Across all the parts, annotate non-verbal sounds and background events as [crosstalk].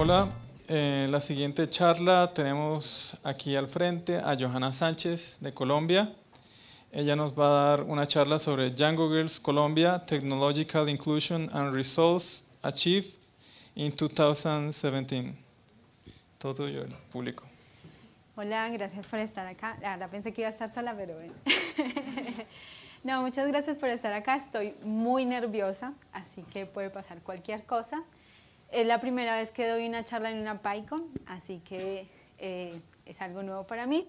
Hola, eh, la siguiente charla tenemos aquí al frente a Johanna Sánchez de Colombia. Ella nos va a dar una charla sobre Django Girls Colombia Technological Inclusion and Results Achieved in 2017. Todo el público. Hola, gracias por estar acá. Ah, la pensé que iba a estar sola, pero bueno. [laughs] no, muchas gracias por estar acá. Estoy muy nerviosa, así que puede pasar cualquier cosa. Es la primera vez que doy una charla en una PyCon, así que eh, es algo nuevo para mí.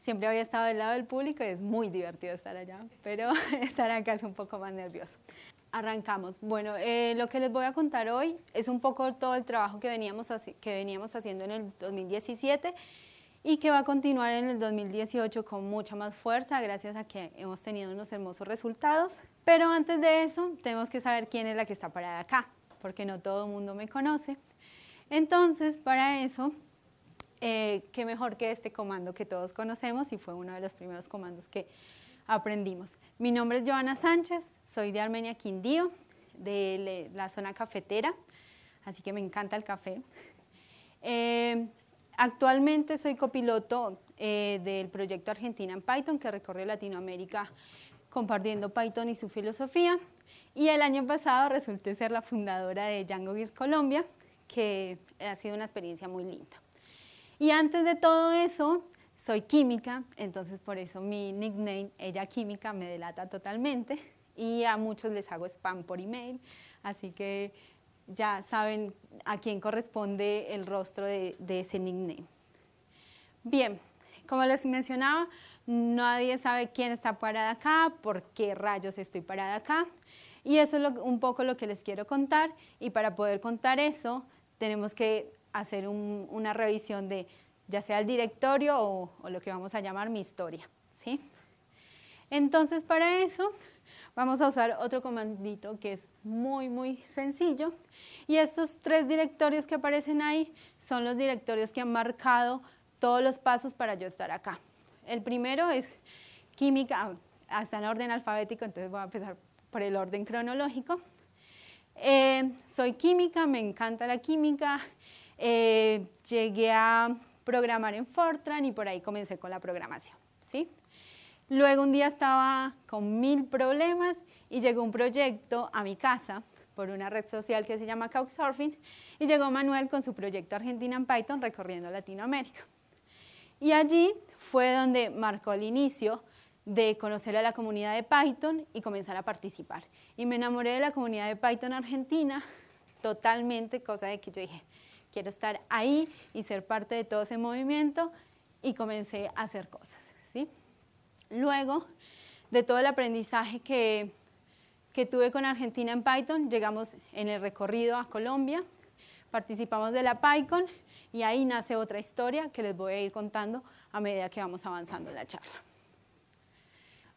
Siempre había estado del lado del público y es muy divertido estar allá, pero [laughs] estar acá es un poco más nervioso. Arrancamos. Bueno, eh, lo que les voy a contar hoy es un poco todo el trabajo que veníamos, que veníamos haciendo en el 2017 y que va a continuar en el 2018 con mucha más fuerza gracias a que hemos tenido unos hermosos resultados. Pero antes de eso, tenemos que saber quién es la que está parada acá porque no todo el mundo me conoce. Entonces, para eso, eh, qué mejor que este comando que todos conocemos y fue uno de los primeros comandos que aprendimos. Mi nombre es Joana Sánchez, soy de Armenia Quindío, de la zona cafetera, así que me encanta el café. Eh, actualmente soy copiloto eh, del proyecto Argentina en Python que recorre Latinoamérica compartiendo Python y su filosofía. Y el año pasado resulté ser la fundadora de Django Gears Colombia, que ha sido una experiencia muy linda. Y antes de todo eso, soy química, entonces por eso mi nickname, ella química, me delata totalmente. Y a muchos les hago spam por email, así que ya saben a quién corresponde el rostro de, de ese nickname. Bien, como les mencionaba, nadie sabe quién está parada acá, por qué rayos estoy parada acá. Y eso es un poco lo que les quiero contar y para poder contar eso tenemos que hacer una revisión de ya sea el directorio o, lo que vamos a llamar mi historia. ¿sí? Entonces para eso vamos a usar otro comandito que es muy muy sencillo y estos tres directorios que aparecen ahí son los directorios que han marcado todos los pasos para yo estar acá. El primero es química, hasta ah, en orden alfabético, entonces voy a empezar por el orden cronológico. Eh, soy química, me encanta la química. Eh, llegué a programar en Fortran y por ahí comencé con la programación. ¿sí? Luego un día estaba con mil problemas y llegó un proyecto a mi casa por una red social que se llama Couchsurfing y llegó Manuel con su proyecto Argentina en Python recorriendo Latinoamérica. Y allí fue donde marcó el inicio de conocer a la comunidad de Python y comenzar a participar. Y me enamoré de la comunidad de Python Argentina [laughs] totalmente, cosa de que yo dije, quiero estar ahí y ser parte de todo ese movimiento y comencé a hacer cosas. ¿sí? Luego de todo el aprendizaje que, que tuve con Argentina en Python, llegamos en el recorrido a Colombia, participamos de la PyCon y ahí nace otra historia que les voy a ir contando a medida que vamos avanzando en la charla.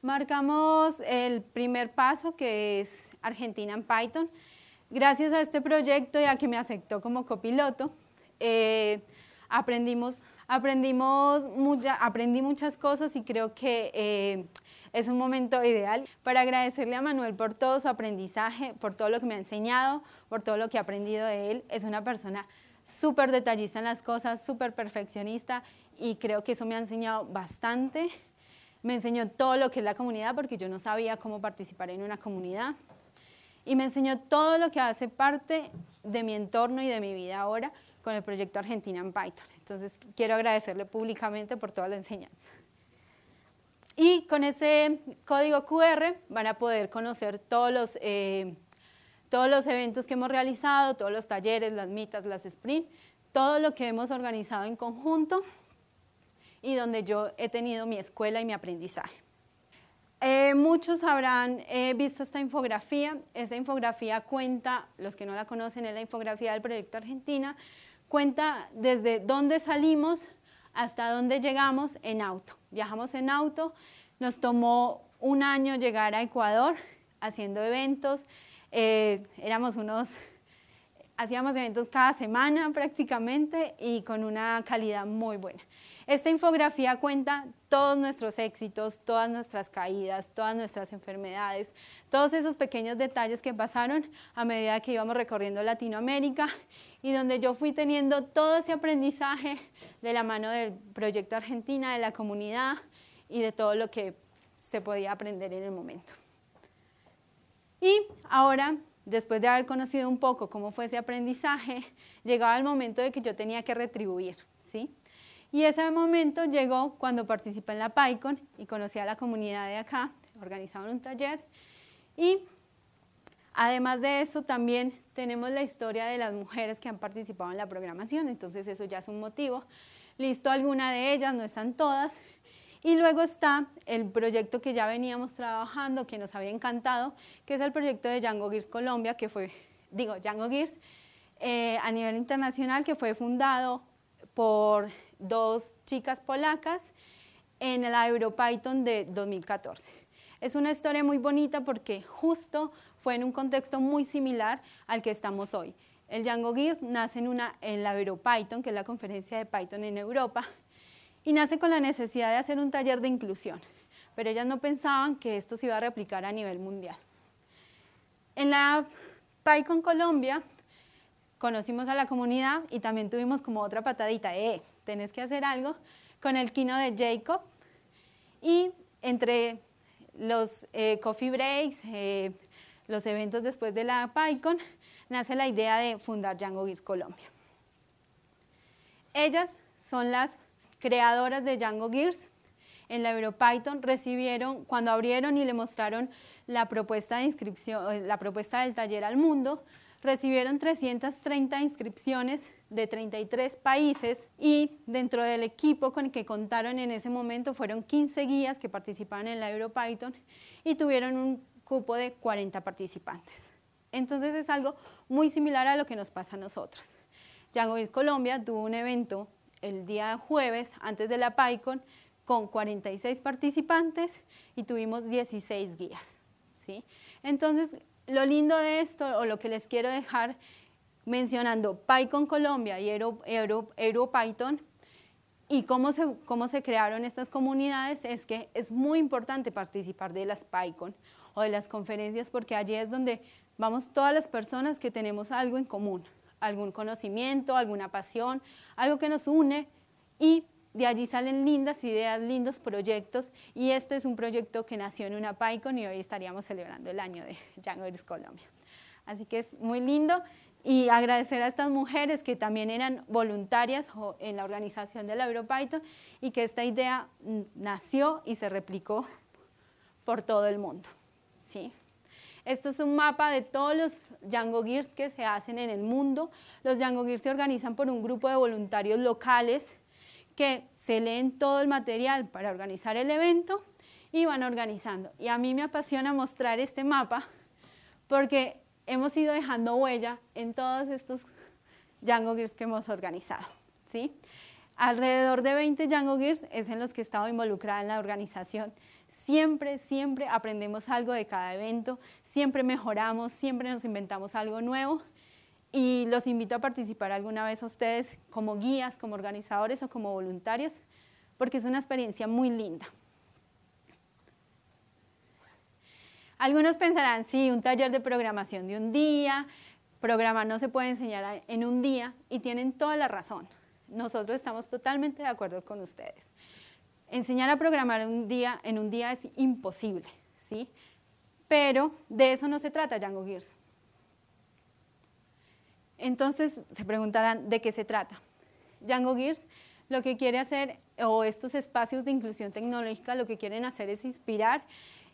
Marcamos el primer paso que es Argentina en Python. Gracias a este proyecto y a que me aceptó como copiloto, eh, aprendimos, aprendí muchas cosas y creo que eh, es un momento ideal para agradecerle a Manuel por todo su aprendizaje, por todo lo que me ha enseñado, por todo lo que he aprendido de él. Es una persona súper detallista en las cosas, súper perfeccionista y creo que eso me ha enseñado bastante me enseñó todo lo que es la comunidad porque yo no sabía cómo participar en una comunidad y me enseñó todo lo que hace parte de mi entorno y de mi vida ahora con el proyecto Argentina en Python. Entonces quiero agradecerle públicamente por toda la enseñanza. Y con ese código QR van a poder conocer todos los, eh, todos los eventos que hemos realizado, todos los talleres, las mitas, las sprint, todo lo que hemos organizado en conjunto y donde yo he tenido mi escuela y mi aprendizaje. Eh, muchos habrán eh, visto esta infografía. Esta infografía cuenta, los que no la conocen, es la infografía del Proyecto Argentina, cuenta desde dónde salimos hasta dónde llegamos en auto. Viajamos en auto, nos tomó un año llegar a Ecuador haciendo eventos, eh, éramos unos Hacíamos eventos cada semana prácticamente y con una calidad muy buena. Esta infografía cuenta todos nuestros éxitos, todas nuestras caídas, todas nuestras enfermedades, todos esos pequeños detalles que pasaron a medida que íbamos recorriendo Latinoamérica y donde yo fui teniendo todo ese aprendizaje de la mano del proyecto Argentina, de la comunidad y de todo lo que se podía aprender en el momento. Y ahora después de haber conocido un poco cómo fue ese aprendizaje, [laughs] llegaba el momento de que yo tenía que retribuir, ¿sí? Y ese momento llegó cuando participé en la PyCon y conocí a la comunidad de acá, organizaron un taller y además de eso también tenemos la historia de las mujeres que han participado en la programación, entonces eso ya es un motivo. Listo, alguna de ellas, no están todas, y luego está el proyecto que ya veníamos trabajando, que nos había encantado, que es el proyecto de Django Gears Colombia, que fue, digo, Django Gears eh, a nivel internacional, que fue fundado por dos chicas polacas en la EuroPython de 2014. Es una historia muy bonita porque justo fue en un contexto muy similar al que estamos hoy. El Django Gears nace en, una, en la EuroPython, que es la conferencia de Python en Europa, y nace con la necesidad de hacer un taller de inclusión, pero ellas no pensaban que esto se iba a replicar a nivel mundial. En la PyCon Colombia conocimos a la comunidad y también tuvimos como otra patadita, eh, tenés que hacer algo con el kino de Jacob y entre los eh, coffee breaks, eh, los eventos después de la PyCon, nace la idea de fundar Django Gears Colombia. Ellas son las creadoras de Django Gears en la EuroPython recibieron, cuando abrieron y le mostraron la propuesta, de inscripción, eh, la propuesta del taller al mundo, recibieron 330 inscripciones de 33 países y dentro del equipo con el que contaron en ese momento fueron 15 guías que participaban en la EuroPython y tuvieron un cupo de 40 participantes. Entonces es algo muy similar a lo que nos pasa a nosotros. Django Colombia tuvo un evento el día jueves antes de la PyCon con 46 participantes y tuvimos 16 guías. ¿sí? Entonces, lo lindo de esto o lo que les quiero dejar mencionando PyCon Colombia y EuroPython y cómo cómo se crearon estas comunidades es que es muy importante participar de las PyCon o de las conferencias porque allí es donde vamos todas las personas que tenemos algo en común algún conocimiento, alguna pasión, algo que nos une y de allí salen lindas ideas, lindos proyectos y este es un proyecto que nació en una PyCon y hoy estaríamos celebrando el año de Django [laughs] Colombia. Así que es muy lindo y agradecer a estas mujeres que también eran voluntarias en la organización de la EuroPython y que esta idea nació y se replicó por todo el mundo. ¿sí? Esto es un mapa de todos los Django Gears que se hacen en el mundo. Los Django Gears se organizan por un grupo de voluntarios locales que se leen todo el material para organizar el evento y van organizando. Y a mí me apasiona mostrar este mapa porque hemos ido dejando huella en todos estos Django Gears que hemos organizado. ¿sí? Alrededor de 20 Django Gears es en los que he estado involucrada en la organización. Siempre, siempre aprendemos algo de cada evento, siempre mejoramos, siempre nos inventamos algo nuevo y los invito a participar alguna vez a ustedes como guías, como organizadores o como voluntarios, porque es una experiencia muy linda. Algunos pensarán, sí, un taller de programación de un día, programar no se puede enseñar en un día, y tienen toda la razón. Nosotros estamos totalmente de acuerdo con ustedes. Enseñar a programar un día, en un día es imposible, ¿sí? pero de eso no se trata Django Gears. Entonces se preguntarán de qué se trata. Django Gears lo que quiere hacer, o estos espacios de inclusión tecnológica, lo que quieren hacer es inspirar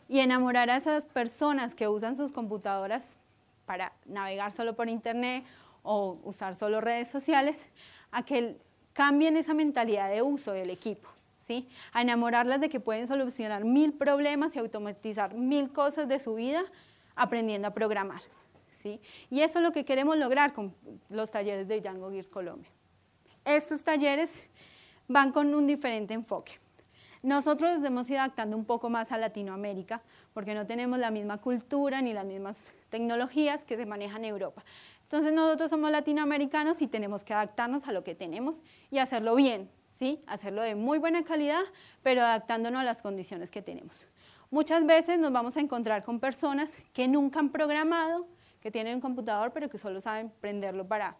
y enamorar a esas personas que usan sus computadoras para navegar solo por internet o usar solo redes sociales, a que cambien esa mentalidad de uso del equipo. A enamorarlas de que pueden solucionar mil problemas y automatizar mil cosas de su vida aprendiendo a programar, ¿sí? Y eso es lo que queremos lograr con los talleres de Django Gears Colombia. Estos talleres van con un diferente enfoque. Nosotros nos hemos ido adaptando un poco más a Latinoamérica, porque no tenemos la misma cultura ni las mismas tecnologías que se manejan en Europa. Entonces nosotros somos latinoamericanos y tenemos que adaptarnos a lo que tenemos y hacerlo bien, ¿sí? hacerlo de muy buena calidad, pero adaptándonos a las condiciones que tenemos. Muchas veces nos vamos a encontrar con personas que nunca han programado, que tienen un computador, pero que solo saben prenderlo para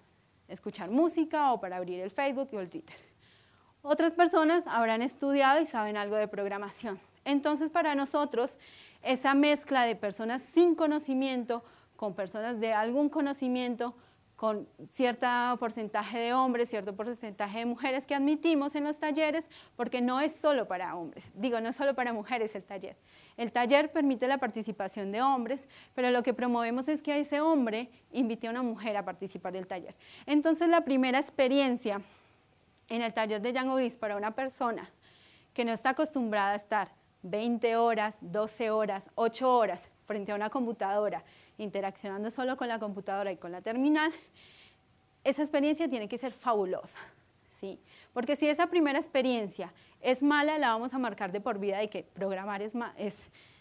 escuchar música o para abrir el Facebook o el Twitter. Otras personas habrán estudiado y saben algo de programación. Entonces, para nosotros, esa mezcla de personas sin conocimiento con personas de algún conocimiento con cierto porcentaje de hombres, cierto porcentaje de mujeres que admitimos en los talleres, porque no es solo para hombres, digo, no es solo para mujeres el taller. El taller permite la participación de hombres, pero lo que promovemos es que ese hombre invite a una mujer a participar del taller. Entonces, la primera experiencia en el taller de Django Gris para una persona que no está acostumbrada a estar 20 horas, 12 horas, 8 horas frente a una computadora, interaccionando solo con la computadora y con la terminal, esa experiencia tiene que ser fabulosa. ¿sí? Porque si esa primera experiencia es mala, la vamos a marcar de por vida de que programar es, es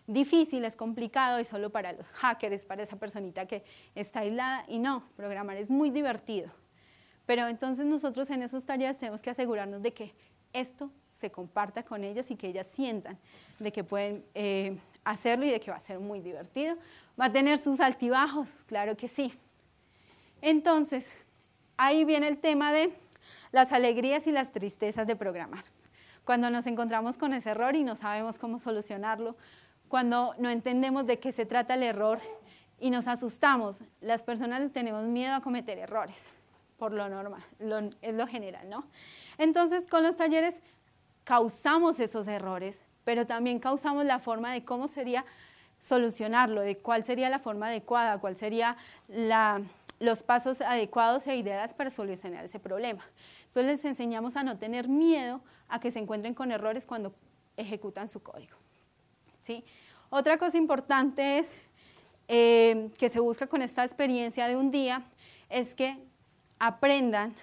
difícil, es complicado y solo para los hackers, para esa personita que está aislada. Y no, programar es muy divertido. Pero entonces nosotros en esas tareas tenemos que asegurarnos de que esto se comparta con ellas y que ellas sientan de que pueden eh, hacerlo y de que va a ser muy divertido, Va a tener sus altibajos, claro que sí. Entonces, ahí viene el tema de las alegrías y las tristezas de programar. Cuando nos encontramos con ese error y no sabemos cómo solucionarlo, cuando no entendemos de qué se trata el error y nos asustamos, las personas tenemos miedo a cometer errores, por lo normal, es lo general, ¿no? Entonces, con los talleres causamos esos errores, pero también causamos la forma de cómo sería solucionarlo, de cuál sería la forma adecuada, cuál sería la, los pasos adecuados e ideas para solucionar ese problema. Entonces les enseñamos a no tener miedo a que se encuentren con errores cuando ejecutan su código. ¿sí? Otra cosa importante es eh, que se busca con esta experiencia de un día es que aprendan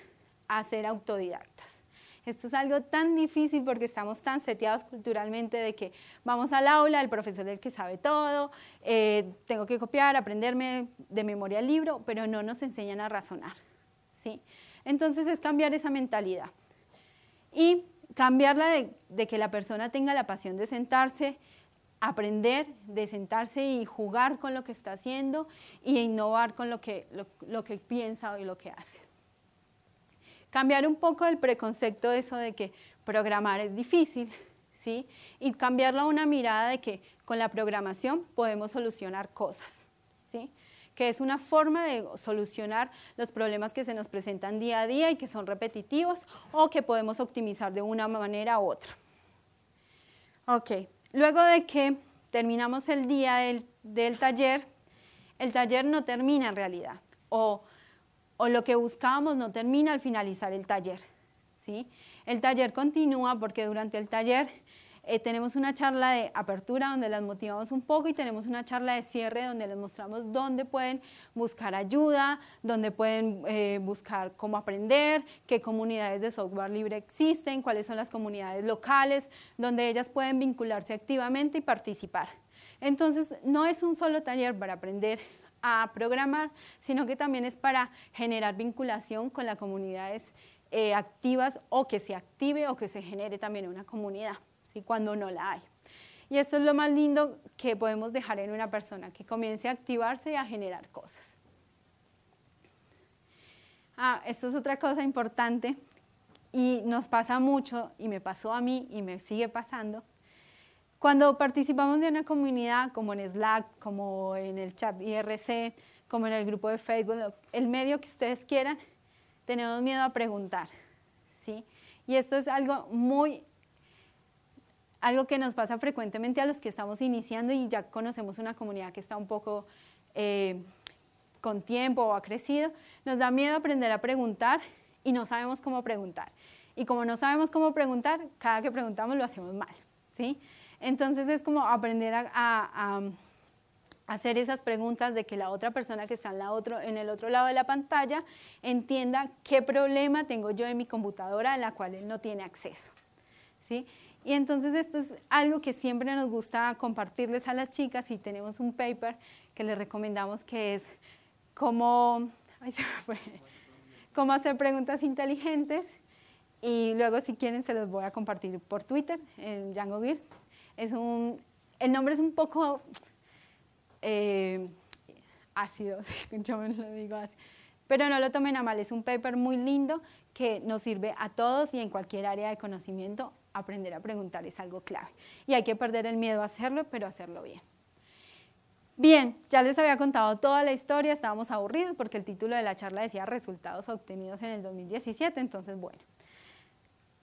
a ser autodidactas. Esto es algo tan difícil porque estamos tan seteados culturalmente de que vamos al aula, el profesor es el que sabe todo, eh, tengo que copiar, aprenderme de memoria el libro, pero no nos enseñan a razonar. ¿sí? Entonces es cambiar esa mentalidad. Y cambiarla de, que la persona tenga la pasión de sentarse, aprender, de sentarse y jugar con lo que está haciendo y innovar con lo que, lo que piensa y lo que hace cambiar un poco el preconcepto de eso de que programar es difícil, ¿sí? Y cambiarlo a una mirada de que con la programación podemos solucionar cosas, ¿sí? que es una forma de solucionar los problemas que se nos presentan día a día y que son repetitivos o que podemos optimizar de una manera u otra. Ok, luego de que terminamos el día del, del taller, el taller no termina en realidad o o lo que buscábamos no termina al finalizar el taller. ¿sí? El taller continúa porque durante el taller eh, tenemos una charla de apertura donde las motivamos un poco y tenemos una charla de cierre donde les mostramos dónde pueden buscar ayuda, dónde pueden eh, buscar cómo aprender, qué comunidades de software libre existen, cuáles son las comunidades locales, donde ellas pueden vincularse activamente y participar. Entonces, no es un solo taller para aprender a programar, sino que también es para generar vinculación con las comunidades eh, activas o que se active o que se genere también una comunidad, cuando no la hay. Y esto es lo más lindo que podemos dejar en una persona, que comience a activarse y a generar cosas. Ah, esto es otra cosa importante y nos pasa mucho y me pasó a mí y me sigue pasando, cuando participamos de una comunidad como en Slack, como en el chat IRC, como en el grupo de Facebook, el medio que ustedes quieran, tenemos miedo a preguntar, ¿sí? Y esto es algo muy, algo que nos pasa frecuentemente a los que estamos iniciando y ya conocemos una comunidad que está un poco eh, con tiempo o ha crecido, nos da miedo aprender a preguntar y no sabemos cómo preguntar. Y como no sabemos cómo preguntar, cada que preguntamos lo hacemos mal, ¿sí? Entonces es como aprender a, hacer esas preguntas de que la otra persona que está en, el otro lado de la pantalla entienda qué problema tengo yo en mi computadora a la cual él no tiene acceso. ¿sí? Y entonces esto es algo que siempre nos gusta compartirles a las chicas y tenemos un paper que les recomendamos que es cómo, cómo hacer preguntas inteligentes y luego si quieren se los voy a compartir por Twitter en Django Gears es un, el nombre es un poco eh, ácido, [laughs] yo lo digo así. Pero no lo tomen a mal, es un paper muy lindo que nos sirve a todos y en cualquier área de conocimiento aprender a preguntar es algo clave. Y hay que perder el miedo a hacerlo, pero hacerlo bien. Bien, ya les había contado toda la historia, estábamos aburridos porque el título de la charla decía resultados obtenidos en el 2017, entonces bueno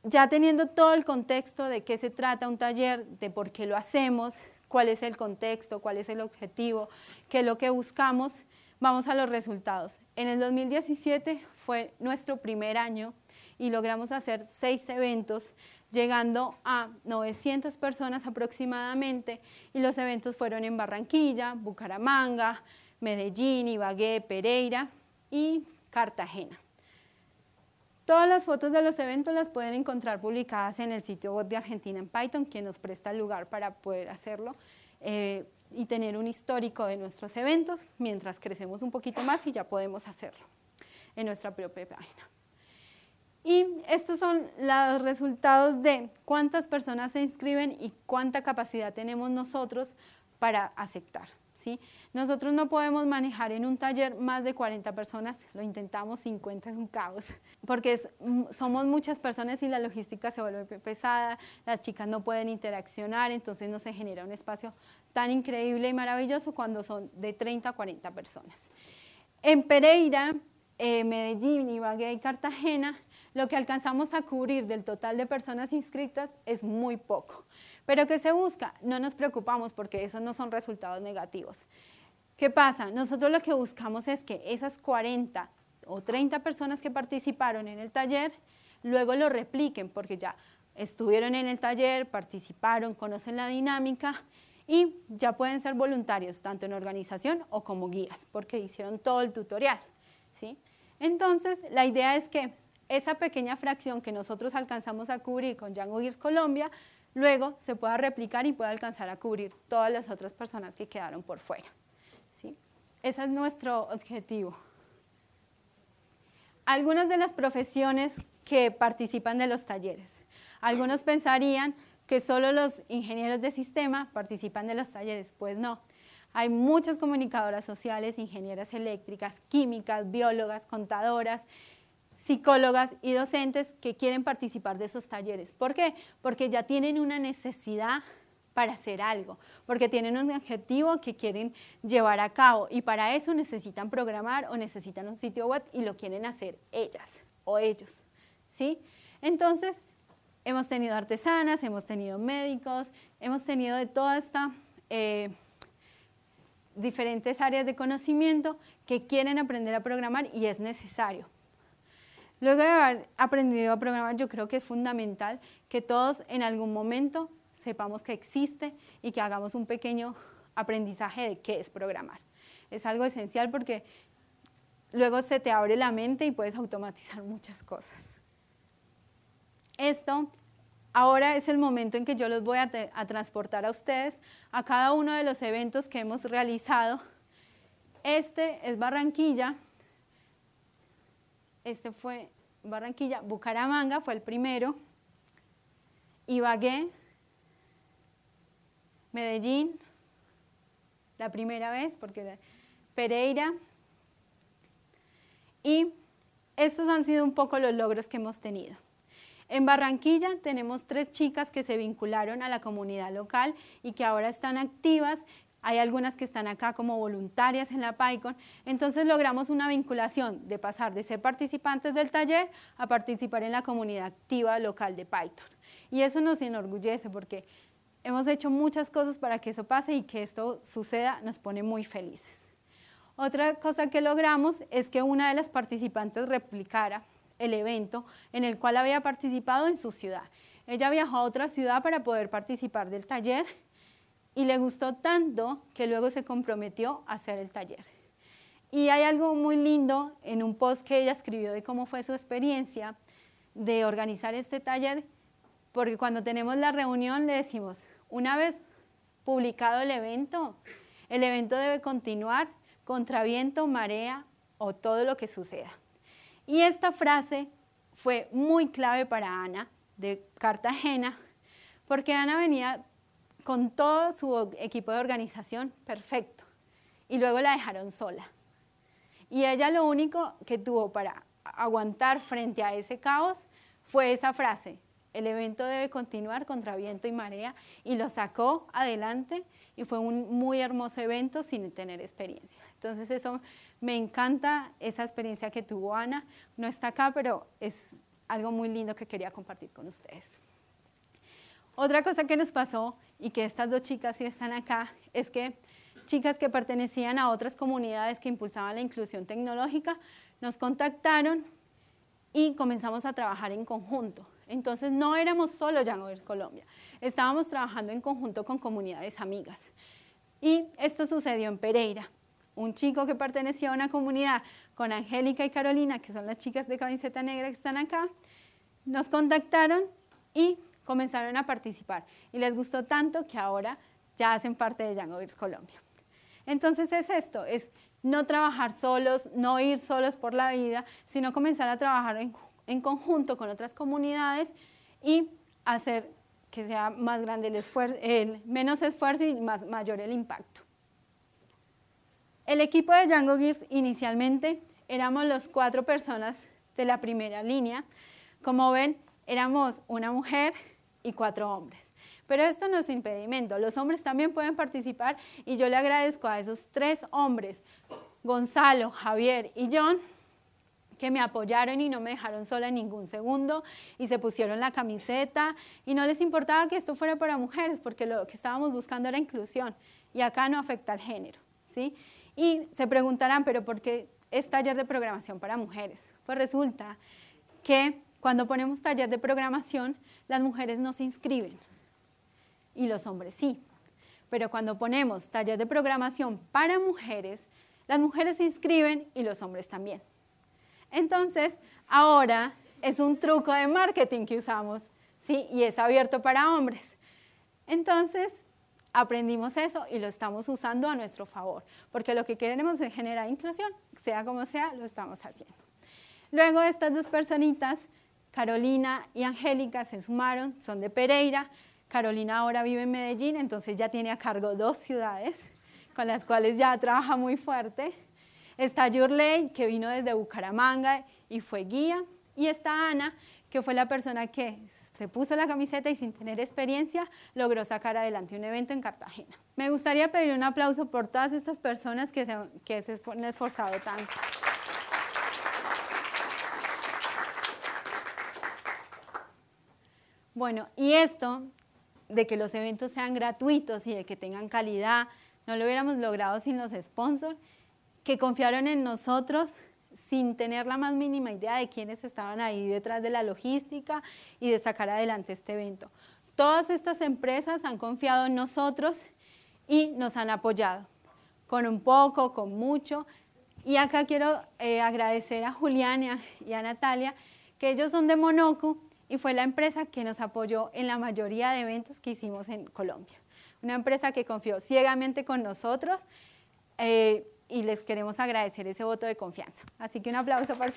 ya teniendo todo el contexto de qué se trata un taller, de por qué lo hacemos, cuál es el contexto, cuál es el objetivo, qué es lo que buscamos, vamos a los resultados. En el 2017 fue nuestro primer año y logramos hacer seis eventos, llegando a 900 personas aproximadamente, y los eventos fueron en Barranquilla, Bucaramanga, Medellín, Ibagué, Pereira y Cartagena. Todas las fotos de los eventos las pueden encontrar publicadas en el sitio web de Argentina en Python, quien nos presta el lugar para poder hacerlo eh, y tener un histórico de nuestros eventos mientras crecemos un poquito más y ya podemos hacerlo en nuestra propia página. Y estos son los resultados de cuántas personas se inscriben y cuánta capacidad tenemos nosotros para aceptar. Nosotros no podemos manejar en un taller más de 40 personas, lo intentamos, 50 es un caos, [laughs] porque mm, somos muchas personas y la logística se vuelve pesada, las chicas no pueden interaccionar, entonces no se genera un espacio tan increíble y maravilloso cuando son de 30 a 40 personas. En Pereira, eh, Medellín, Ibagué y Cartagena, lo que alcanzamos a cubrir del total de personas inscritas es muy poco. Pero ¿qué se busca? No nos preocupamos porque esos no son resultados negativos. ¿Qué pasa? Nosotros lo que buscamos es que esas 40 o 30 personas que participaron en el taller, luego lo repliquen porque ya estuvieron en el taller, participaron, conocen la dinámica y ya pueden ser voluntarios tanto en organización o como guías porque hicieron todo el tutorial. ¿sí? Entonces, la idea es que esa pequeña fracción que nosotros alcanzamos a cubrir con Django Gears Colombia luego se pueda replicar y pueda alcanzar a cubrir todas las otras personas que quedaron por fuera. ¿sí? Ese es nuestro objetivo. Algunas de las profesiones que participan de los talleres. Algunos pensarían que solo los ingenieros de sistema participan de los talleres, pues no. Hay muchas comunicadoras sociales, ingenieras eléctricas, químicas, biólogas, contadoras, psicólogas y docentes que quieren participar de esos talleres. ¿Por qué? Porque ya tienen una necesidad para hacer algo, porque tienen un objetivo que quieren llevar a cabo y para eso necesitan programar o necesitan un sitio web y lo quieren hacer ellas o ellos, Entonces, hemos tenido artesanas, hemos tenido médicos, hemos tenido de toda esta... Eh, diferentes áreas de conocimiento que quieren aprender a programar y es necesario. Luego de haber aprendido a programar, yo creo que es fundamental que todos en algún momento sepamos que existe y que hagamos un pequeño aprendizaje de qué es programar. Es algo esencial porque luego se te abre la mente y puedes automatizar muchas cosas. Esto ahora es el momento en que yo los voy a, transportar a ustedes a cada uno de los eventos que hemos realizado. Este es Barranquilla, este fue Barranquilla, Bucaramanga fue el primero, Ibagué, Medellín, la primera vez, porque era Pereira. Y estos han sido un poco los logros que hemos tenido. En Barranquilla tenemos tres chicas que se vincularon a la comunidad local y que ahora están activas hay algunas que están acá como voluntarias en la PyCon, entonces logramos una vinculación de pasar de ser participantes del taller a participar en la comunidad activa local de Python. Y eso nos enorgullece porque hemos hecho muchas cosas para que eso pase y que esto suceda nos pone muy felices. Otra cosa que logramos es que una de las participantes replicara el evento en el cual había participado en su ciudad. Ella viajó a otra ciudad para poder participar del taller y le gustó tanto que luego se comprometió a hacer el taller. Y hay algo muy lindo en un post que ella escribió de cómo fue su experiencia de organizar este taller, porque cuando tenemos la reunión le decimos, una vez publicado el evento, el evento debe continuar contra viento, marea o todo lo que suceda. Y esta frase fue muy clave para Ana de Cartagena, porque Ana venía con todo su equipo de organización, perfecto. Y luego la dejaron sola. Y ella lo único que tuvo para aguantar frente a ese caos fue esa frase, el evento debe continuar contra viento y marea, y lo sacó adelante y fue un muy hermoso evento sin tener experiencia. Entonces eso me encanta, esa experiencia que tuvo Ana, no está acá, pero es algo muy lindo que quería compartir con ustedes. Otra cosa que nos pasó y que estas dos chicas sí están acá, es que chicas que pertenecían a otras comunidades que impulsaban la inclusión tecnológica nos contactaron y comenzamos a trabajar en conjunto. Entonces no éramos solo Jangovers Colombia, estábamos trabajando en conjunto con comunidades amigas. Y esto sucedió en Pereira. Un chico que pertenecía a una comunidad con Angélica y Carolina, que son las chicas de camiseta negra que están acá, nos contactaron y comenzaron a participar y les gustó tanto que ahora ya hacen parte de Django Gears Colombia. Entonces es esto, es no trabajar solos, no ir solos por la vida, sino comenzar a trabajar en, conjunto con otras comunidades y hacer que sea más grande el esfuerzo, el menos esfuerzo y más, mayor el impacto. El equipo de Django Gears inicialmente éramos los cuatro personas de la primera línea. Como ven, éramos una mujer, y cuatro hombres. Pero esto no es impedimento, los hombres también pueden participar y yo le agradezco a esos tres hombres, Gonzalo, Javier y John, que me apoyaron y no me dejaron sola en ningún segundo y se pusieron la camiseta y no les importaba que esto fuera para mujeres porque lo que estábamos buscando era inclusión y acá no afecta al género, ¿sí? Y se preguntarán, pero ¿por qué es taller de programación para mujeres? Pues resulta que cuando ponemos taller de programación, las mujeres no se inscriben y los hombres sí. Pero cuando ponemos taller de programación para mujeres, las mujeres se inscriben y los hombres también. Entonces, ahora es un truco de marketing que usamos, ¿sí? Y es abierto para hombres. Entonces, aprendimos eso y lo estamos usando a nuestro favor, porque lo que queremos es generar inclusión, sea como sea, lo estamos haciendo. Luego, estas dos personitas Carolina y Angélica se sumaron, son de Pereira. Carolina ahora vive en Medellín, entonces ya tiene a cargo dos ciudades con las cuales ya trabaja muy fuerte. Está Yurley, que vino desde Bucaramanga y fue guía. Y está Ana, que fue la persona que se puso la camiseta y sin tener experiencia logró sacar adelante un evento en Cartagena. Me gustaría pedir un aplauso por todas estas personas que se, que se han esforzado tanto. Bueno, y esto de que los eventos sean gratuitos y de que tengan calidad, no lo hubiéramos logrado sin los sponsors que confiaron en nosotros sin tener la más mínima idea de quiénes estaban ahí detrás de la logística y de sacar adelante este evento. Todas estas empresas han confiado en nosotros y nos han apoyado, con un poco, con mucho. Y acá quiero eh, agradecer a Juliana y a, Natalia, que ellos son de Monoco, y fue la empresa que nos apoyó en la mayoría de eventos que hicimos en Colombia. Una empresa que confió ciegamente con nosotros eh, y les queremos agradecer ese voto de confianza. Así que un aplauso para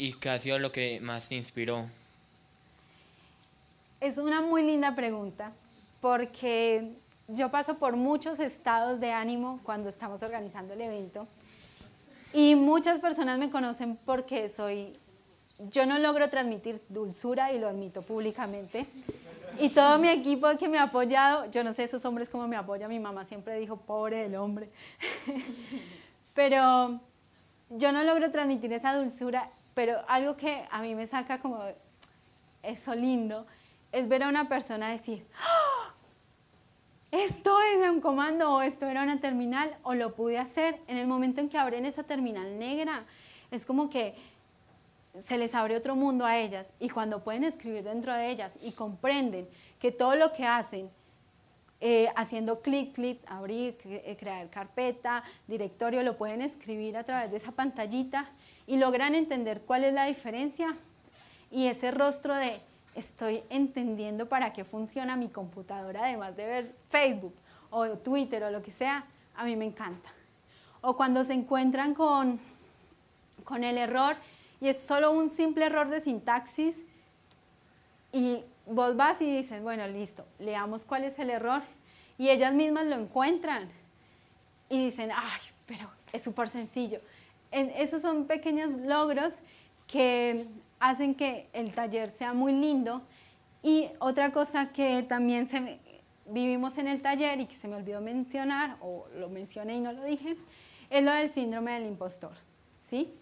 ¿Y qué ha sido lo que más te inspiró? Es una muy linda pregunta, porque yo paso por muchos estados de ánimo cuando estamos organizando el evento y muchas personas me conocen porque soy, yo no logro transmitir dulzura y lo admito públicamente. Y todo mi equipo que me ha apoyado, yo no sé esos hombres cómo me apoya, mi mamá siempre dijo, pobre el hombre. [laughs] pero yo no logro transmitir esa dulzura, pero algo que a mí me saca como eso lindo es ver a una persona decir, ¡Oh! esto era un comando o esto era una terminal o lo pude hacer. En el momento en que abren esa terminal negra, es como que se les abre otro mundo a ellas y cuando pueden escribir dentro de ellas y comprenden que todo lo que hacen, eh, haciendo clic, clic, abrir, eh, crear carpeta, directorio, lo pueden escribir a través de esa pantallita y logran entender cuál es la diferencia y ese rostro de estoy entendiendo para qué funciona mi computadora, además de ver Facebook o Twitter o lo que sea, a mí me encanta. O cuando se encuentran con, con el error y es solo un simple error de sintaxis y vos vas y dices, bueno, listo, leamos cuál es el error y ellas mismas lo encuentran y dicen, ay, pero es súper sencillo. En, esos son pequeños logros que hacen que el taller sea muy lindo. Y otra cosa que también vivimos en el taller y que se me olvidó mencionar, o lo mencioné y no lo dije, es lo del síndrome del impostor. ¿sí?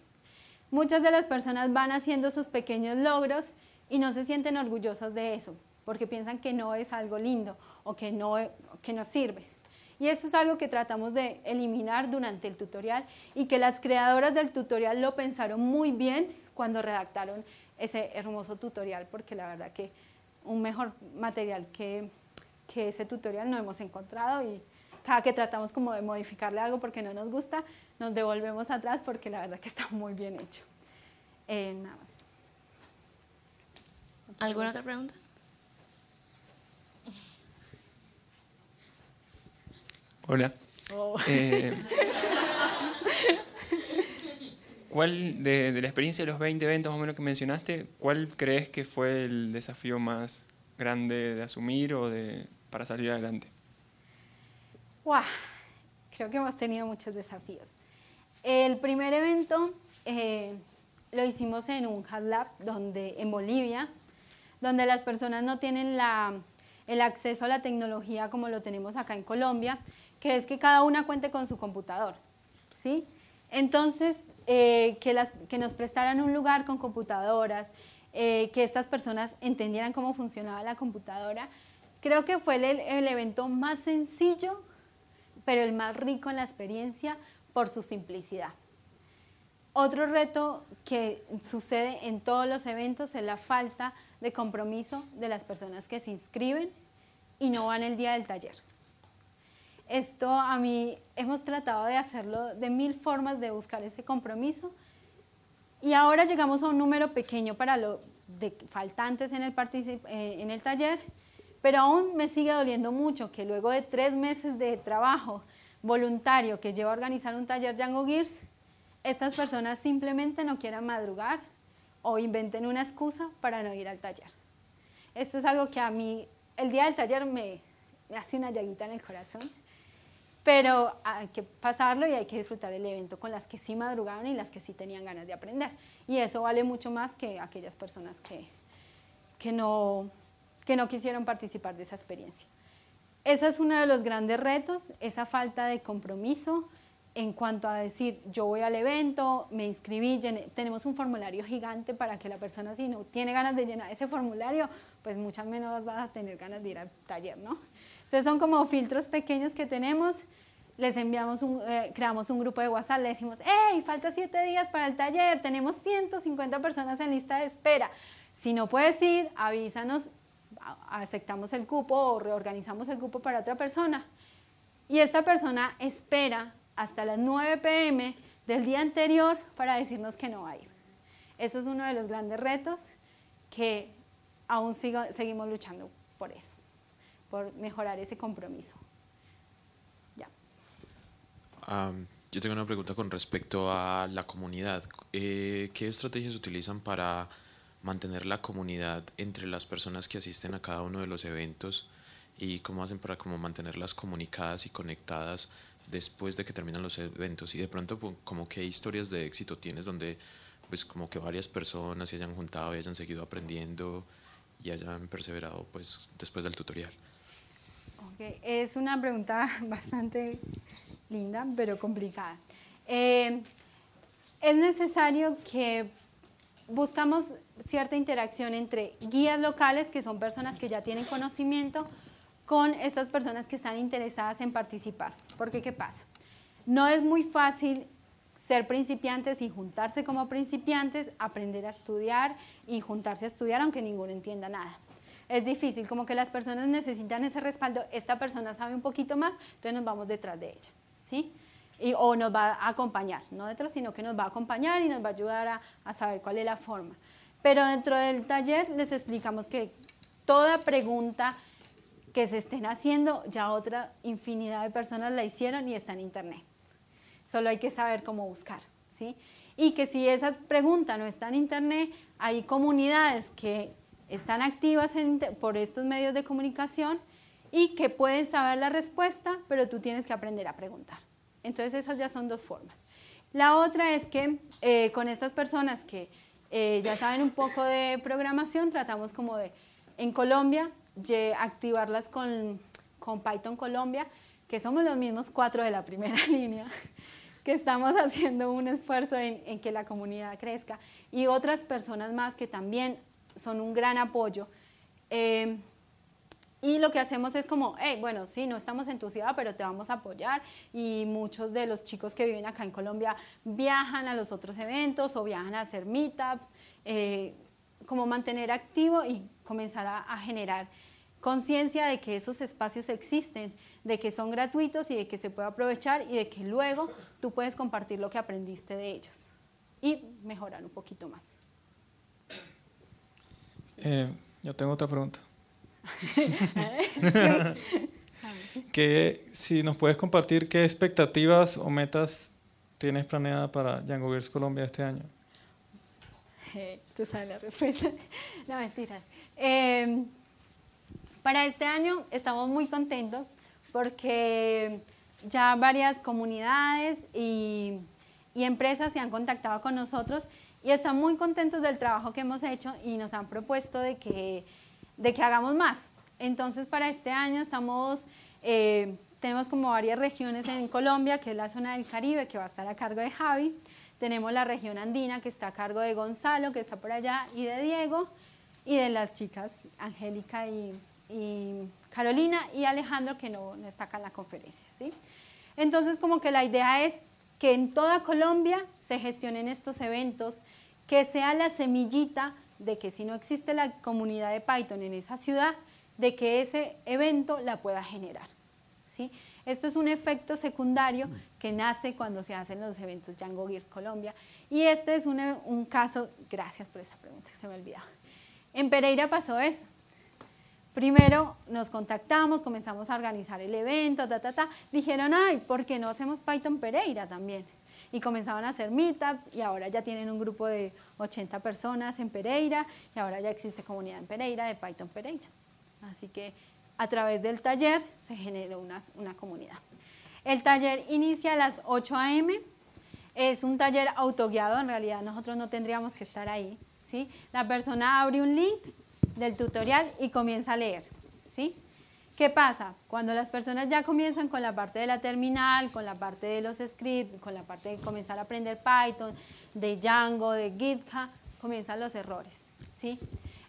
Muchas de las personas van haciendo sus pequeños logros y no se sienten orgullosas de eso, porque piensan que no es algo lindo o que no, que no sirve. Y eso es algo que tratamos de eliminar durante el tutorial y que las creadoras del tutorial lo pensaron muy bien cuando redactaron ese hermoso tutorial, porque la verdad que un mejor material que, ese tutorial no hemos encontrado y cada que tratamos como de modificarle algo porque no nos gusta, nos devolvemos atrás porque la verdad que está muy bien hecho. Eh, nada más. ¿Alguna otra pregunta? Hola. Oh. Eh, [laughs] ¿Cuál de, la experiencia de los 20 eventos más o menos que mencionaste, cuál crees que fue el desafío más grande de asumir o de, para salir adelante? ¡Wow! Creo que hemos tenido muchos desafíos. El primer evento eh, lo hicimos en un Hub Lab donde, en Bolivia, donde las personas no tienen la, el acceso a la tecnología como lo tenemos acá en Colombia, que es que cada una cuente con su computador. ¿sí? Entonces, eh, que, nos prestaran un lugar con computadoras, eh, que estas personas entendieran cómo funcionaba la computadora. Creo que fue el evento más sencillo, pero el más rico en la experiencia por su simplicidad. Otro reto que sucede en todos los eventos es la falta de compromiso de las personas que se inscriben y no van el día del taller. Esto a mí hemos tratado de hacerlo de mil formas de buscar ese compromiso y ahora llegamos a un número pequeño para los faltantes eh, en el, taller, pero aún me sigue doliendo mucho que luego de tres meses de trabajo voluntario que lleva a organizar un taller Django Gears, estas personas simplemente no quieran madrugar o inventen una excusa para no ir al taller. Esto es algo que a mí, el día del taller me, me hace una llaguita en el corazón pero hay que pasarlo y hay que disfrutar el evento con las que sí madrugaron y las que sí tenían ganas de aprender. Y eso vale mucho más que aquellas personas que, que, no, que no quisieron participar de esa experiencia. Ese es uno de los grandes retos, esa falta de compromiso en cuanto a decir, yo voy al evento, me inscribí, tenemos un formulario gigante para que la persona si no tiene ganas de llenar ese formulario, pues muchas menos vas a tener ganas de ir al taller, ¿no? Entonces son como filtros pequeños que tenemos les enviamos un, eh, creamos un grupo de WhatsApp, le decimos, hey, falta siete días para el taller, tenemos 150 personas en lista de espera. Si no puedes ir, avísanos, aceptamos el cupo o reorganizamos el cupo para otra persona. Y esta persona espera hasta las 9 pm del día anterior para decirnos que no va a ir. Eso es uno de los grandes retos que aún seguimos luchando por eso, por mejorar ese compromiso yo tengo una pregunta con respecto a la comunidad. Eh, ¿Qué estrategias utilizan para mantener la comunidad entre las personas que asisten a cada uno de los eventos y cómo hacen para como mantenerlas comunicadas y conectadas después de que terminan los eventos y de pronto como qué historias de éxito tienes donde pues como que varias personas se hayan juntado y hayan seguido aprendiendo y hayan perseverado pues después del tutorial. Es una pregunta [laughs] bastante linda, pero complicada. Eh, es necesario que buscamos cierta interacción entre guías locales, que son personas que ya tienen conocimiento, con estas personas que están interesadas en participar. Porque, ¿qué pasa? No es muy fácil ser principiantes y juntarse como principiantes, aprender a estudiar y juntarse a estudiar aunque ninguno entienda nada es difícil, como que las personas necesitan ese respaldo, esta persona sabe un poquito más, entonces nos vamos detrás de ella, ¿sí? o nos va a acompañar, no detrás, sino que nos va a acompañar y nos va a ayudar a, a saber cuál es la forma. Pero dentro del taller les explicamos que toda pregunta que se estén haciendo, ya otra infinidad de personas la hicieron y está en internet. Solo hay que saber cómo buscar, ¿sí? Y que si esa pregunta no está en internet, hay comunidades que están activas por estos medios de comunicación y que pueden saber la respuesta, pero tú tienes que aprender a preguntar. Entonces esas ya son dos formas. La otra es que eh, con estas personas que eh, ya saben un poco de programación, tratamos como de, en Colombia, activarlas con, Python Colombia, que somos los mismos cuatro de la primera [laughs] línea, que estamos haciendo un esfuerzo en, en que la comunidad crezca y otras personas más que también son un gran apoyo. Em, y lo que hacemos es como, bueno, sí, no estamos en pero te vamos a apoyar. Y muchos de los chicos que viven acá en Colombia viajan a los otros eventos o viajan a hacer meetups, eh, como mantener activo y comenzar a generar conciencia de que esos espacios existen, de que son gratuitos y de que se puede aprovechar y de que luego tú puedes compartir lo que aprendiste de ellos y mejorar un poquito más. Eh, yo tengo otra pregunta. [laughs] que si nos puedes compartir qué expectativas o metas tienes planeada para Django Girls Colombia este año. Eh, tú sabes la respuesta. [laughs] mentira. Em, para este año estamos muy contentos porque ya varias comunidades y, y empresas se han contactado con nosotros y están muy contentos del trabajo que hemos hecho y nos han propuesto de que, de que hagamos más. Entonces para este año estamos, eh, tenemos como varias regiones en Colombia, que es la zona del Caribe, que va a estar a cargo de Javi. Tenemos la región andina, que está a cargo de Gonzalo, que está por allá, y de Diego, y de las chicas, Angélica y, y Carolina, y Alejandro, que no, está acá en la conferencia. ¿sí? Entonces como que la idea es que en toda Colombia se gestionen estos eventos, que sea la semillita de que si no existe la comunidad de Python en esa ciudad, de que ese evento la pueda generar. ¿sí? Esto es un efecto secundario que nace cuando se hacen los eventos Django Gears Colombia. Y este es un, caso, gracias por esa pregunta que se me olvidaba. En Pereira pasó eso. Primero nos contactamos, comenzamos a organizar el evento, ta, ta, ta. Dijeron, ay, ¿por qué no hacemos Python Pereira también? y comenzaban a hacer meetups y ahora ya tienen un grupo de 80 personas en Pereira y ahora ya existe comunidad en Pereira de Python Pereira. Así que a través del taller se generó una, comunidad. El taller inicia a las 8 a.m. Es un taller autoguiado, en realidad nosotros no tendríamos que estar ahí. ¿sí? La persona abre un link del tutorial y comienza a leer. ¿Qué pasa? Cuando las personas ya comienzan con la parte de la terminal, con la parte de los scripts, con la parte de comenzar a aprender Python, de Django, de GitHub, comienzan los errores. ¿sí?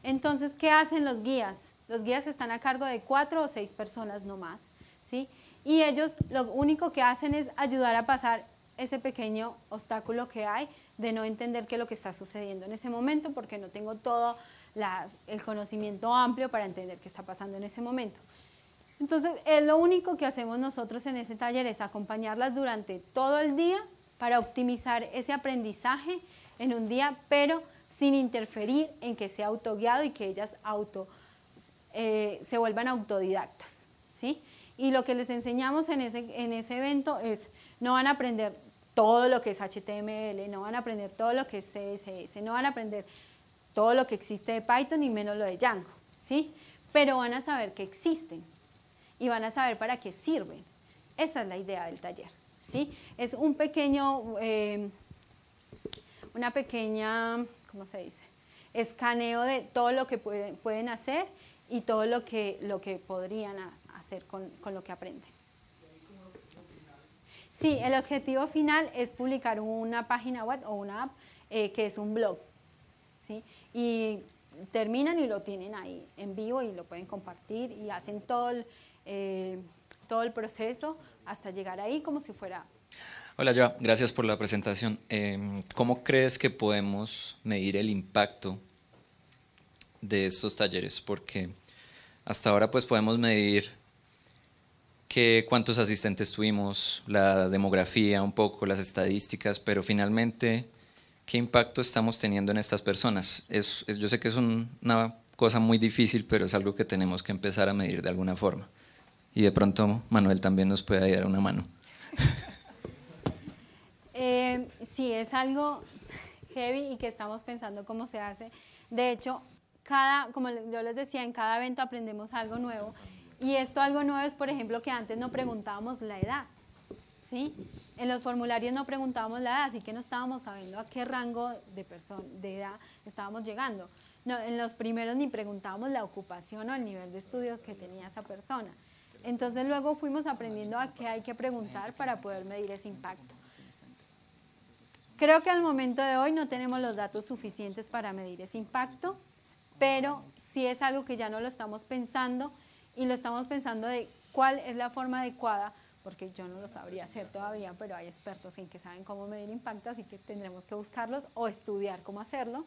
Entonces, ¿qué hacen los guías? Los guías están a cargo de cuatro o seis personas nomás. ¿sí? Y ellos lo único que hacen es ayudar a pasar ese pequeño obstáculo que hay de no entender qué es lo que está sucediendo en ese momento porque no tengo todo el conocimiento amplio para entender qué está pasando en ese momento. Entonces, lo único que hacemos nosotros en ese taller es acompañarlas durante todo el día para optimizar ese aprendizaje en un día, pero sin interferir en que sea autoguiado y que ellas auto, eh, se vuelvan autodidactas. ¿sí? Y lo que les enseñamos en ese, evento es, no van a aprender todo lo que es HTML, no van a aprender todo lo que es CSS, no van a aprender todo lo que existe de Python y menos lo de Django, Pero van a saber que existen, y van a saber para qué sirven. Esa es la idea del taller. ¿sí? Es un pequeño, eh, una pequeña, ¿cómo se dice? Escaneo de todo lo que pueden pueden hacer y todo lo que, lo que podrían hacer con, lo que aprenden. Sí, el objetivo final es publicar una página web o una app eh, que es un blog. ¿sí? Y terminan y lo tienen ahí en vivo y lo pueden compartir y hacen todo el, eh, todo el proceso hasta llegar ahí como si fuera. Hola, Joa, gracias por la presentación. Em, ¿Cómo crees que podemos medir el impacto de estos talleres? Porque hasta ahora pues podemos medir que cuántos asistentes tuvimos, la demografía un poco, las estadísticas, pero finalmente, ¿qué impacto estamos teniendo en estas personas? Es, yo sé que es una cosa muy difícil, pero es algo que tenemos que empezar a medir de alguna forma y de pronto Manuel también nos puede dar una mano. [laughs] Eh, sí, es algo heavy y que estamos pensando cómo se hace. De hecho, cada, como yo les decía, en cada evento aprendemos algo nuevo. Y esto algo nuevo es, por ejemplo, que antes no preguntábamos la edad. ¿sí? En los formularios no preguntábamos la edad, así que no estábamos sabiendo a qué rango de, de edad estábamos llegando. en los primeros ni preguntábamos la ocupación o el nivel de estudios que tenía esa persona. Entonces luego fuimos aprendiendo a qué hay que preguntar para poder medir ese impacto. Creo que al momento de hoy no tenemos los datos suficientes para medir ese impacto, pero sí es algo que ya no lo estamos pensando y lo estamos pensando de cuál es la forma adecuada, porque yo no lo sabría hacer todavía, pero hay expertos en que saben cómo medir impacto, así que tendremos que buscarlos o estudiar cómo hacerlo.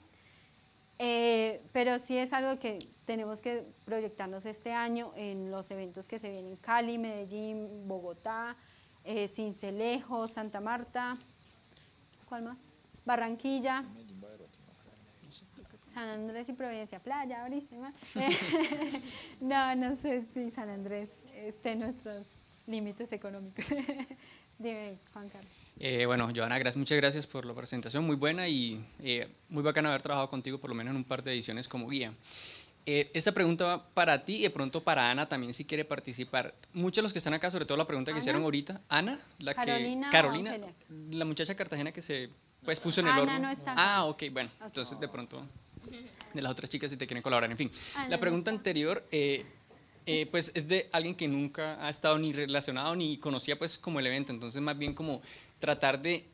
Eh, pero sí es algo que tenemos que proyectarnos este año en los eventos que se vienen Cali, Medellín, Bogotá, eh, Cincelejo, Santa Marta, ¿cuál más? Barranquilla, San Andrés y Providencia Playa, abrísima. [laughs] no, no sé si San Andrés esté en nuestros límites económicos. [laughs] Juan eh, bueno, Joana, gracias, muchas gracias por la presentación, muy buena y eh, muy bacana haber trabajado contigo por lo menos en un par de ediciones como guía. Eh, esta pregunta va para ti y de pronto para Ana también si quiere participar. Muchos de los que están acá, sobre todo la pregunta que hicieron ahorita, Ana, la que Carolina, la muchacha cartagena que se pues puso en el ah, ok, bueno, entonces de pronto de las otras chicas si te quieren colaborar. En fin, la pregunta anterior eh, eh, pues es de alguien que nunca ha estado ni relacionado ni conocía pues como el evento, entonces más bien como tratar de,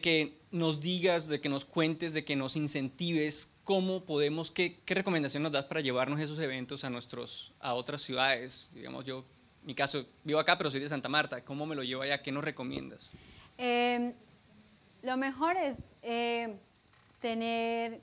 que nos digas, de que nos cuentes, de que nos incentives cómo podemos, qué, qué recomendación nos das para llevarnos esos eventos a, nuestros, a otras ciudades, digamos yo, en mi caso, vivo acá pero soy de Santa Marta, ¿cómo me lo llevo allá? ¿Qué nos recomiendas? Em, lo mejor es eh, tener,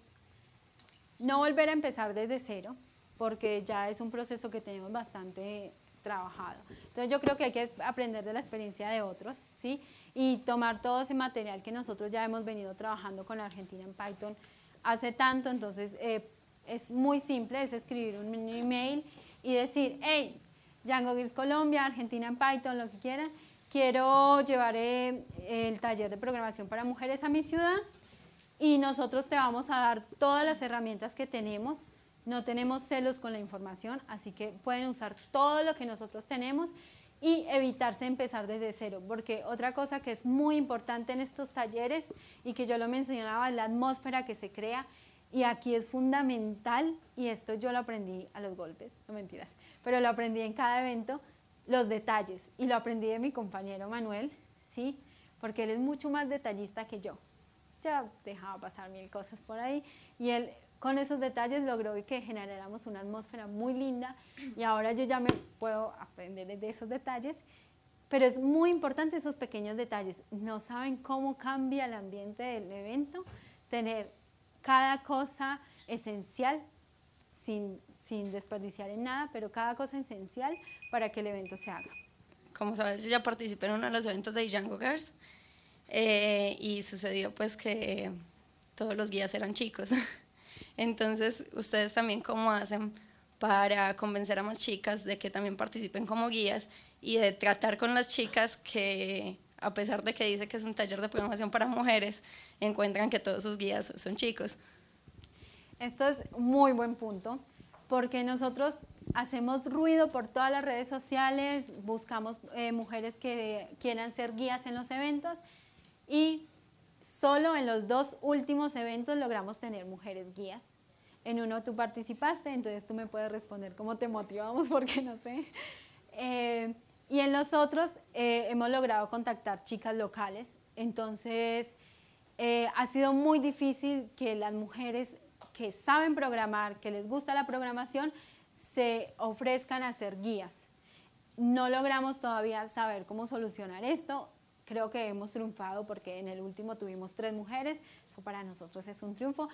no volver a empezar desde cero, porque ya es un proceso que tenemos bastante trabajado. Entonces yo creo que hay que aprender de la experiencia de otros, ¿sí? Y tomar todo ese material que nosotros ya hemos venido trabajando con la Argentina en Python hace tanto, entonces eh, es muy simple, es escribir un email y decir, hey, Django Girls Colombia, Argentina en Python, lo que quieran, quiero llevar eh, el taller de programación para mujeres a mi ciudad y nosotros te vamos a dar todas las herramientas que tenemos no tenemos celos con la información, así que pueden usar todo lo que nosotros tenemos y evitarse empezar desde cero, porque otra cosa que es muy importante en estos talleres y que yo lo mencionaba es la atmósfera que se crea y aquí es fundamental y esto yo lo aprendí a los golpes, no mentiras, pero lo aprendí en cada evento, los detalles y lo aprendí de mi compañero Manuel, ¿sí? Porque él es mucho más detallista que yo. Ya dejaba pasar mil cosas por ahí y él con esos detalles logró que generáramos una atmósfera muy linda y ahora yo ya me puedo aprender de esos detalles, pero es muy importante esos pequeños detalles. No saben cómo cambia el ambiente del evento tener cada cosa esencial sin, desperdiciar en nada, pero cada cosa esencial para que el evento se haga. Como sabes, yo ya participé en uno de los eventos de Django Girls eh, y sucedió pues que todos los guías eran chicos. [laughs] Entonces, ustedes también cómo hacen para convencer a más chicas de que también participen como guías y de tratar con las chicas que, a pesar de que dice que es un taller de programación para mujeres, encuentran que todos sus guías son chicos. Esto es muy buen punto, porque nosotros hacemos ruido por todas las redes sociales, buscamos eh, mujeres que quieran ser guías en los eventos y Solo en los dos últimos eventos logramos tener mujeres guías. En uno tú participaste, entonces tú me puedes responder cómo te motivamos, [laughs] porque no sé. Eh, y en los otros eh, hemos logrado contactar chicas locales, entonces eh, ha sido muy difícil que las mujeres que saben programar, que les gusta la programación, se ofrezcan a ser guías. No logramos todavía saber cómo solucionar esto creo que hemos triunfado porque en el último tuvimos tres mujeres, eso para nosotros es un triunfo,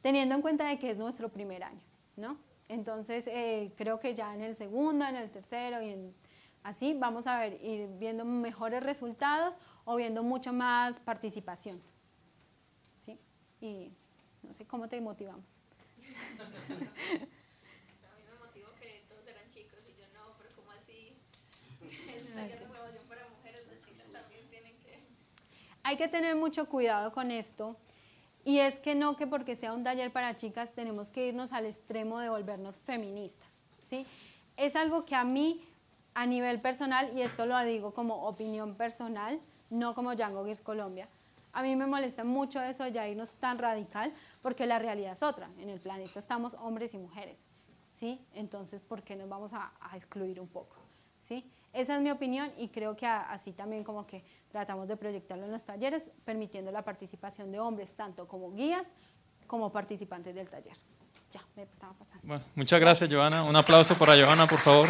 teniendo en cuenta que es nuestro primer año, ¿no? Entonces eh, creo que ya en el segundo, en el tercero y en, así vamos a ver, ir viendo mejores resultados o viendo mucha más participación, Y no sé cómo te motivamos. [laughs] A mí me motivó que todos eran chicos y yo no, pero ¿cómo así? [laughs] Está hay que tener mucho cuidado con esto. Y es que no que porque sea un taller para chicas tenemos que irnos al extremo de volvernos feministas. ¿sí? Es algo que a mí, a nivel personal, y esto lo digo como opinión personal, no como Django Gears Colombia, a mí me molesta mucho eso de ya irnos tan radical, porque la realidad es otra. En el planeta estamos hombres y mujeres. ¿sí? Entonces, ¿por qué nos vamos a, excluir un poco? ¿sí? Esa es mi opinión y creo que así también como que Tratamos de proyectarlo en los talleres, permitiendo la participación de hombres, tanto como guías como participantes del taller. Ya, me estaba pasando. muchas gracias, Giovanna. Un aplauso para Giovanna, por favor.